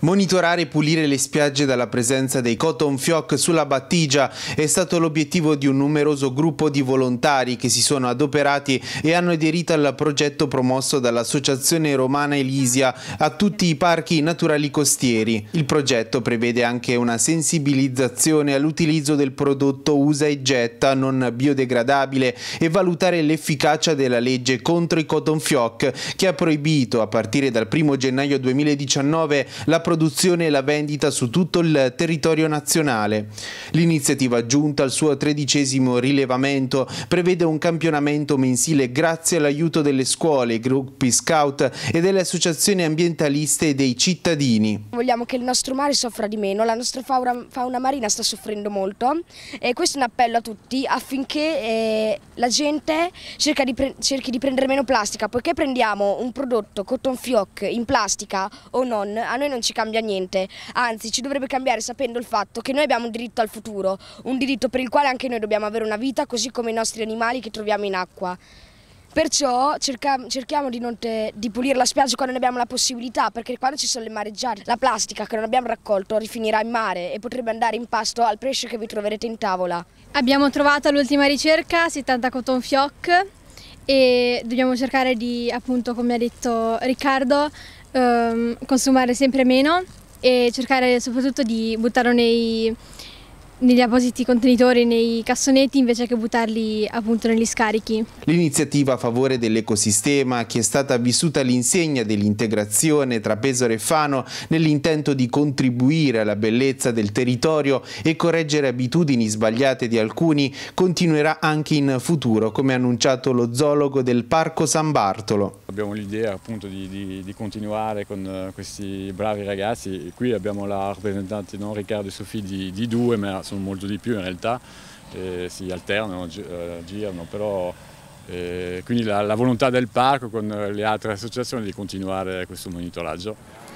Monitorare e pulire le spiagge dalla presenza dei cotton fioc sulla battigia è stato l'obiettivo di un numeroso gruppo di volontari che si sono adoperati e hanno aderito al progetto promosso dall'Associazione Romana Elisia a tutti i parchi naturali costieri. Il progetto prevede anche una sensibilizzazione all'utilizzo del prodotto usa e getta non biodegradabile e valutare l'efficacia della legge contro i cotton fioc che ha proibito a partire dal 1 gennaio 2019 la produzione e la vendita su tutto il territorio nazionale. L'iniziativa giunta al suo tredicesimo rilevamento prevede un campionamento mensile grazie all'aiuto delle scuole, gruppi scout e delle associazioni ambientaliste e dei cittadini. Vogliamo che il nostro mare soffra di meno, la nostra fauna, fauna marina sta soffrendo molto e questo è un appello a tutti affinché eh, la gente di cerchi di prendere meno plastica, poiché prendiamo un prodotto cotton fioc in plastica o non, a noi non ci cambia cambia niente, anzi ci dovrebbe cambiare sapendo il fatto che noi abbiamo un diritto al futuro, un diritto per il quale anche noi dobbiamo avere una vita così come i nostri animali che troviamo in acqua. Perciò cerca, cerchiamo di, te, di, pulire la spiaggia quando ne abbiamo la possibilità, perché quando ci sono le mareggiate, la plastica che non abbiamo raccolto rifinirà in mare e potrebbe andare in pasto al pesce che vi troverete in tavola. Abbiamo trovato all'ultima ricerca 70 fioc, e dobbiamo cercare di, appunto, come ha detto Riccardo, ehm, consumare sempre meno e cercare soprattutto di buttarlo nei, negli appositi contenitori, nei cassonetti, invece che buttarli appunto negli scarichi. L'iniziativa a favore dell'ecosistema, che è stata vissuta all'insegna dell'integrazione tra Pesaro e Fano nell'intento di contribuire alla bellezza del territorio e correggere abitudini sbagliate di alcuni, continuerà anche in futuro, come ha annunciato lo zoologo del Parco San Bartolo abbiamo l'idea appunto di, di, di, continuare con eh, questi bravi ragazzi. Qui abbiamo la rappresentante non Riccardo e Sofì di, di due, ma sono molto di più in realtà, eh, si alternano, eh, girano, però eh, quindi la, la volontà del parco con le altre associazioni di continuare questo monitoraggio.